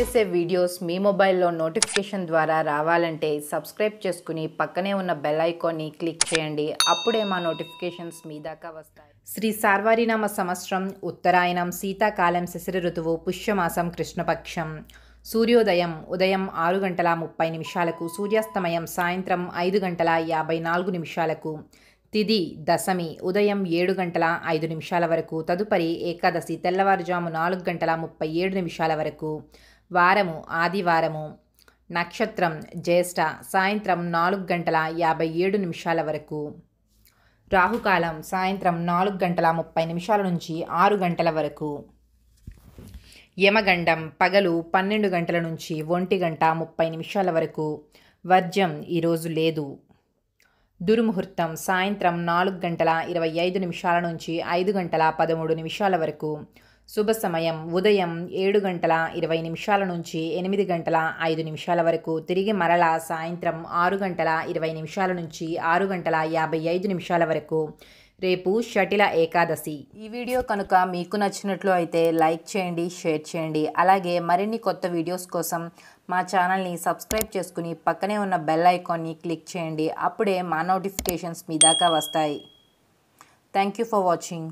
చేసే వీడియోస్ మీ మొబైల్లో నోటిఫికేషన్ ద్వారా రావాలంటే సబ్స్క్రైబ్ చేసుకుని పక్కనే ఉన్న బెల్ ఐకాన్ని క్లిక్ చేయండి అప్పుడే మా నోటిఫికేషన్స్ మీ దాకా వస్తాయి శ్రీ సార్వారినామ సంవత్సరం ఉత్తరాయణం శీతాకాలం శిశిర ఋతువు పుష్యమాసం కృష్ణపక్షం సూర్యోదయం ఉదయం ఆరు గంటల ముప్పై నిమిషాలకు సూర్యాస్తమయం సాయంత్రం ఐదు గంటల యాభై నాలుగు నిమిషాలకు తిది దశమి ఉదయం ఏడు గంటల ఐదు నిమిషాల వరకు తదుపరి ఏకాదశి తెల్లవారుజాము నాలుగు గంటల ముప్పై ఏడు నిమిషాల వరకు వారము ఆదివారము నక్షత్రం జ్యేష్ఠ సాయంత్రం నాలుగు గంటల యాభై ఏడు నిమిషాల వరకు రాహుకాలం సాయంత్రం నాలుగు గంటల ముప్పై నిమిషాల నుంచి ఆరు గంటల వరకు యమగండం పగలు పన్నెండు గంటల నుంచి ఒంటి గంట ముప్పై నిమిషాల వరకు వర్జ్యం ఈరోజు లేదు దుర్ముహూర్తం సాయంత్రం నాలుగు గంటల ఇరవై ఐదు నిమిషాల నుంచి ఐదు గంటల పదమూడు నిమిషాల వరకు శుభ సమయం ఉదయం ఏడు గంటల ఇరవై నిమిషాల నుంచి ఎనిమిది గంటల ఐదు నిమిషాల వరకు తిరిగి మరల సాయంత్రం ఆరు గంటల ఇరవై నిమిషాల నుంచి ఆరు గంటల యాభై ఐదు నిమిషాల వరకు రేపు షటిల ఏకాదశి ఈ వీడియో కనుక మీకు నచ్చినట్లు అయితే లైక్ చేయండి షేర్ చేయండి అలాగే మరిన్ని కొత్త వీడియోస్ కోసం మా ఛానల్ని సబ్స్క్రైబ్ చేసుకుని పక్కనే ఉన్న బెల్ ఐకాన్ని క్లిక్ చేయండి అప్పుడే మా నోటిఫికేషన్స్ మీ దాకా వస్తాయి థ్యాంక్ యూ ఫర్ వాచింగ్